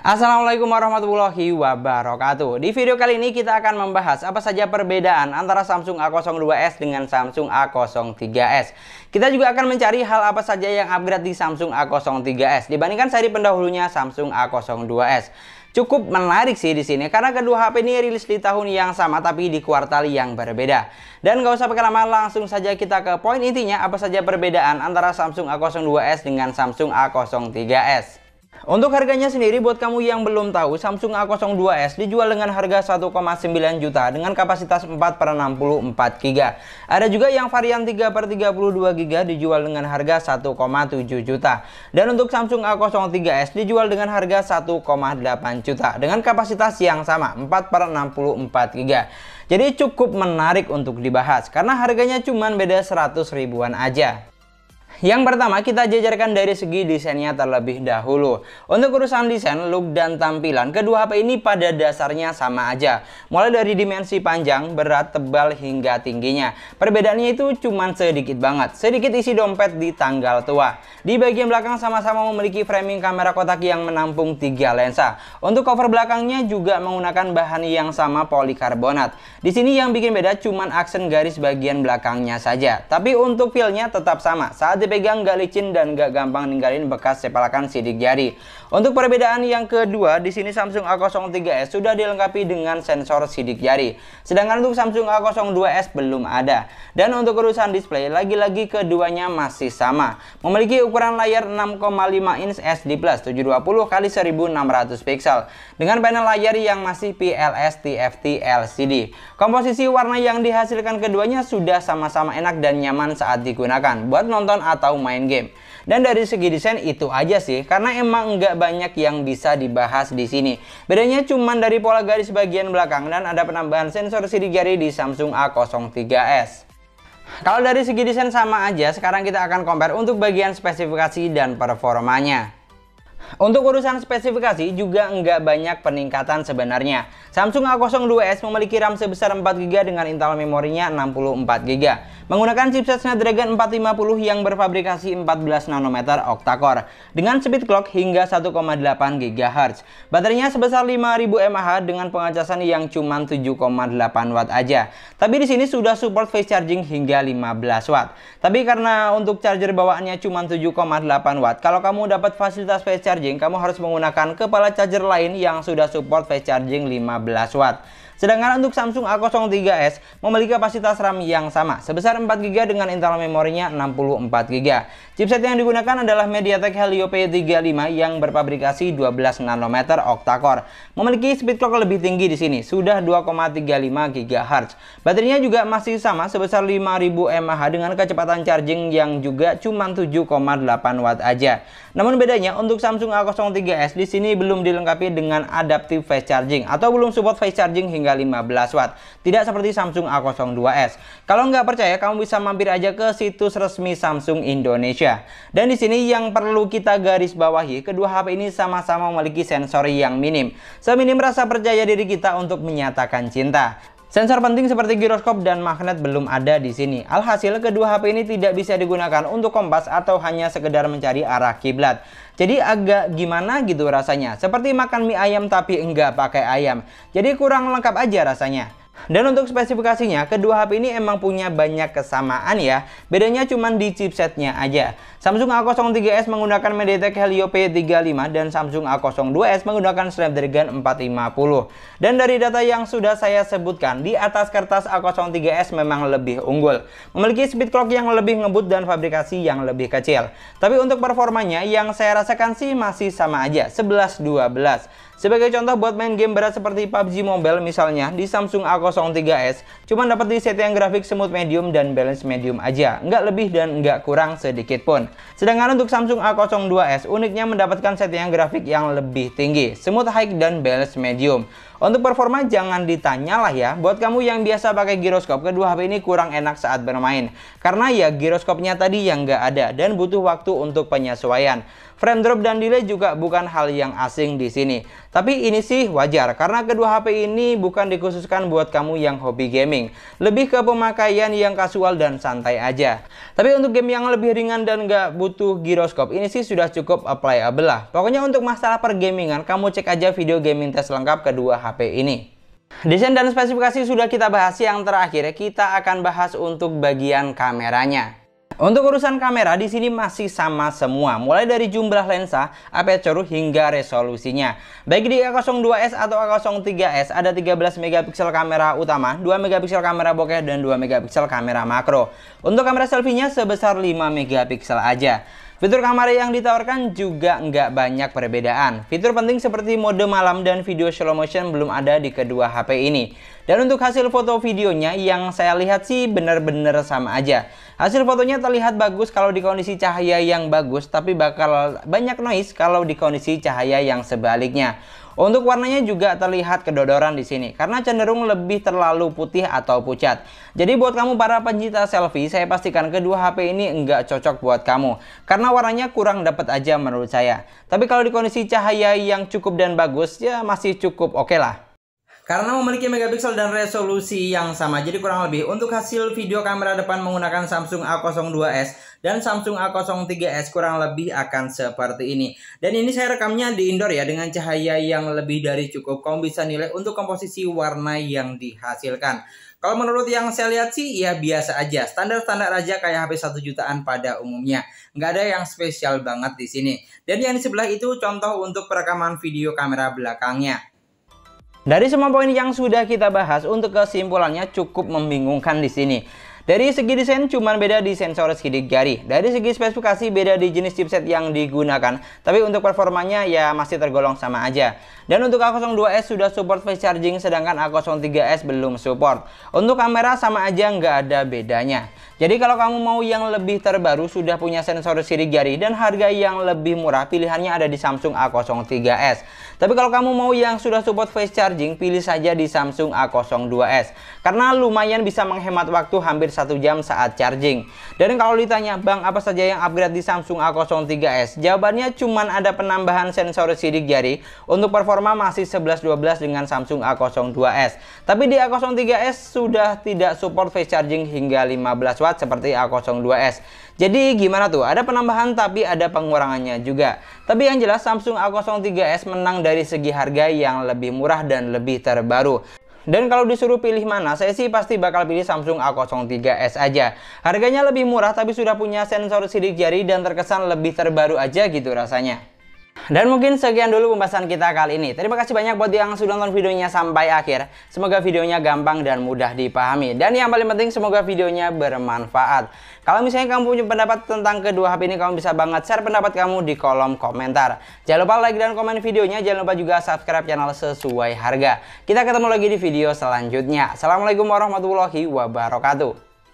Assalamualaikum warahmatullahi wabarakatuh. Di video kali ini kita akan membahas apa saja perbedaan antara Samsung A02s dengan Samsung A03s. Kita juga akan mencari hal apa saja yang upgrade di Samsung A03s dibandingkan seri pendahulunya Samsung A02s cukup menarik sih di sini karena kedua HP ini rilis di tahun yang sama tapi di kuartal yang berbeda. Dan gak usah pakai lama langsung saja kita ke poin intinya apa saja perbedaan antara Samsung A02s dengan Samsung A03s. Untuk harganya sendiri buat kamu yang belum tahu, Samsung A02s dijual dengan harga 1,9 juta dengan kapasitas 4 per 64 GB. Ada juga yang varian 3 per 32 GB dijual dengan harga 1,7 juta. Dan untuk Samsung A03s dijual dengan harga 1,8 juta dengan kapasitas yang sama 4 per 64 GB. Jadi cukup menarik untuk dibahas karena harganya cuma beda 100 ribuan aja. Yang pertama, kita jajarkan dari segi desainnya terlebih dahulu. Untuk urusan desain, look, dan tampilan, kedua HP ini pada dasarnya sama aja. Mulai dari dimensi panjang, berat, tebal, hingga tingginya. Perbedaannya itu cuma sedikit banget. Sedikit isi dompet di tanggal tua. Di bagian belakang sama-sama memiliki framing kamera kotak yang menampung tiga lensa. Untuk cover belakangnya juga menggunakan bahan yang sama polikarbonat. Di sini yang bikin beda cuma aksen garis bagian belakangnya saja. Tapi untuk feelnya tetap sama. Saat pegang gak licin dan gak gampang ninggalin bekas sepalakan sidik jari. Untuk perbedaan yang kedua, di sini Samsung A03s sudah dilengkapi dengan sensor sidik jari. Sedangkan untuk Samsung A02s belum ada. Dan untuk urusan display, lagi-lagi keduanya masih sama. Memiliki ukuran layar 6,5 inch SD+, 720 x 1600 pixel. Dengan panel layar yang masih PLS TFT LCD. Komposisi warna yang dihasilkan keduanya sudah sama-sama enak dan nyaman saat digunakan buat nonton atau main game. Dan dari segi desain itu aja sih, karena emang nggak banyak yang bisa dibahas di sini. Bedanya cuma dari pola garis bagian belakang dan ada penambahan sensor sidik jari di Samsung A03s. Kalau dari segi desain sama aja, sekarang kita akan compare untuk bagian spesifikasi dan performanya. Untuk urusan spesifikasi juga nggak banyak peningkatan sebenarnya. Samsung A02s memiliki RAM sebesar 4GB dengan internal memorinya 64GB. Menggunakan chipset Snapdragon 450 yang berfabrikasi 14 nanometer octa-core dengan speed clock hingga 1,8GHz. Baterainya sebesar 5000 mAh dengan pengecasan yang cuma 7,8 watt aja. Tapi di sini sudah support fast charging hingga 15 watt. Tapi karena untuk charger bawaannya cuma 7,8 watt, kalau kamu dapat fasilitas fast charging charging, kamu harus menggunakan kepala charger lain yang sudah support fast charging 15 watt. Sedangkan untuk Samsung A03s memiliki kapasitas RAM yang sama sebesar 4GB dengan internal memorinya 64GB. Chipset yang digunakan adalah MediaTek Helio P35 yang berpabrikasi 12 nanometer octa-core. Memiliki speed clock lebih tinggi di sini, sudah 2,35 GHz. Baterainya juga masih sama sebesar 5000 mAh dengan kecepatan charging yang juga cuma 7,8 watt aja. Namun bedanya untuk Samsung A03s di sini belum dilengkapi dengan adaptive fast charging atau belum support fast charging hingga hingga 15 watt. Tidak seperti Samsung A02s. Kalau nggak percaya, kamu bisa mampir aja ke situs resmi Samsung Indonesia. Dan di sini yang perlu kita garis bawahi, kedua HP ini sama-sama memiliki sensor yang minim. Seminim rasa percaya diri kita untuk menyatakan cinta. Sensor penting seperti giroskop dan magnet belum ada di sini. Alhasil kedua HP ini tidak bisa digunakan untuk kompas atau hanya sekedar mencari arah kiblat. Jadi agak gimana gitu rasanya. Seperti makan mie ayam tapi enggak pakai ayam. Jadi kurang lengkap aja rasanya. Dan untuk spesifikasinya, kedua HP ini emang punya banyak kesamaan ya. Bedanya cuma di chipsetnya aja. Samsung A03s menggunakan MediaTek Helio P35 dan Samsung A02s menggunakan Snapdragon 450. Dan dari data yang sudah saya sebutkan, di atas kertas A03s memang lebih unggul. Memiliki speed clock yang lebih ngebut dan fabrikasi yang lebih kecil. Tapi untuk performanya yang saya rasakan sih masih sama aja, 11-12. Sebagai contoh buat main game berat seperti PUBG Mobile misalnya, di Samsung A03 03S cuma dapat di setting grafik smooth medium dan balance medium aja, nggak lebih dan nggak kurang sedikit pun. Sedangkan untuk Samsung A02S uniknya mendapatkan setting grafik yang lebih tinggi, smooth high dan balance medium. Untuk performa jangan ditanya lah ya. Buat kamu yang biasa pakai giroskop, kedua HP ini kurang enak saat bermain. Karena ya giroskopnya tadi yang nggak ada dan butuh waktu untuk penyesuaian. Frame drop dan delay juga bukan hal yang asing di sini. Tapi ini sih wajar karena kedua HP ini bukan dikhususkan buat kamu yang hobi gaming. Lebih ke pemakaian yang kasual dan santai aja. Tapi untuk game yang lebih ringan dan nggak butuh giroskop, ini sih sudah cukup applyable lah. Pokoknya untuk masalah pergamingan, kamu cek aja video gaming test lengkap kedua HP HP ini. Desain dan spesifikasi sudah kita bahas yang terakhir, kita akan bahas untuk bagian kameranya. Untuk urusan kamera di sini masih sama semua, mulai dari jumlah lensa, aperture hingga resolusinya. Baik di A02s atau A03s ada 13 megapiksel kamera utama, 2 megapiksel kamera bokeh dan 2 megapiksel kamera makro. Untuk kamera selfie-nya sebesar 5 megapiksel aja. Fitur kamar yang ditawarkan juga nggak banyak perbedaan. Fitur penting seperti mode malam dan video slow motion belum ada di kedua HP ini. Dan untuk hasil foto videonya yang saya lihat sih bener-bener sama aja. Hasil fotonya terlihat bagus kalau di kondisi cahaya yang bagus, tapi bakal banyak noise kalau di kondisi cahaya yang sebaliknya. Untuk warnanya juga terlihat kedodoran di sini karena cenderung lebih terlalu putih atau pucat. Jadi buat kamu para pencinta selfie, saya pastikan kedua HP ini enggak cocok buat kamu karena warnanya kurang dapat aja menurut saya. Tapi kalau di kondisi cahaya yang cukup dan bagus ya masih cukup oke okay lah. Karena memiliki megapiksel dan resolusi yang sama, jadi kurang lebih untuk hasil video kamera depan menggunakan Samsung A02s dan Samsung A03s kurang lebih akan seperti ini. Dan ini saya rekamnya di indoor ya dengan cahaya yang lebih dari cukup. Kamu bisa nilai untuk komposisi warna yang dihasilkan. Kalau menurut yang saya lihat sih ya biasa aja, standar-standar aja kayak HP 1 jutaan pada umumnya. Nggak ada yang spesial banget di sini. Dan yang di sebelah itu contoh untuk perekaman video kamera belakangnya. Dari semua poin yang sudah kita bahas, untuk kesimpulannya cukup membingungkan di sini. Dari segi desain cuman beda di sensor sidik jari. Dari segi spesifikasi beda di jenis chipset yang digunakan. Tapi untuk performanya ya masih tergolong sama aja. Dan untuk A02s sudah support fast charging sedangkan A03s belum support. Untuk kamera sama aja nggak ada bedanya. Jadi kalau kamu mau yang lebih terbaru, sudah punya sensor siri jari dan harga yang lebih murah, pilihannya ada di Samsung A03s. Tapi kalau kamu mau yang sudah support face charging, pilih saja di Samsung A02s. Karena lumayan bisa menghemat waktu hampir satu jam saat charging. Dan kalau ditanya, Bang, apa saja yang upgrade di Samsung A03s? Jawabannya cuma ada penambahan sensor sidik jari. Untuk performa masih 11-12 dengan Samsung A02s. Tapi di A03s sudah tidak support face charging hingga 15 watt cepat seperti A02s. Jadi gimana tuh? Ada penambahan tapi ada pengurangannya juga. Tapi yang jelas Samsung A03s menang dari segi harga yang lebih murah dan lebih terbaru. Dan kalau disuruh pilih mana, saya sih pasti bakal pilih Samsung A03s aja. Harganya lebih murah tapi sudah punya sensor sidik jari dan terkesan lebih terbaru aja gitu rasanya. Dan mungkin sekian dulu pembahasan kita kali ini. Terima kasih banyak buat yang sudah nonton videonya sampai akhir. Semoga videonya gampang dan mudah dipahami. Dan yang paling penting semoga videonya bermanfaat. Kalau misalnya kamu punya pendapat tentang kedua HP ini, kamu bisa banget share pendapat kamu di kolom komentar. Jangan lupa like dan komen videonya. Jangan lupa juga subscribe channel sesuai harga. Kita ketemu lagi di video selanjutnya. Assalamualaikum warahmatullahi wabarakatuh.